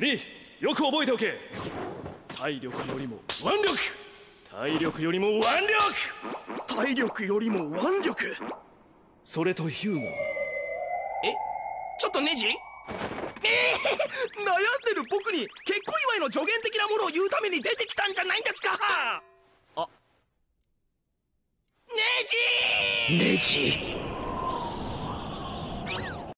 リーよく覚えておけ体力よりも腕力体力よりも腕力体力よりも腕力それとヒューガえちょっとネジえー、悩んでる僕に結婚祝いの助言的なものを言うために出てきたんじゃないんですかあネジネジ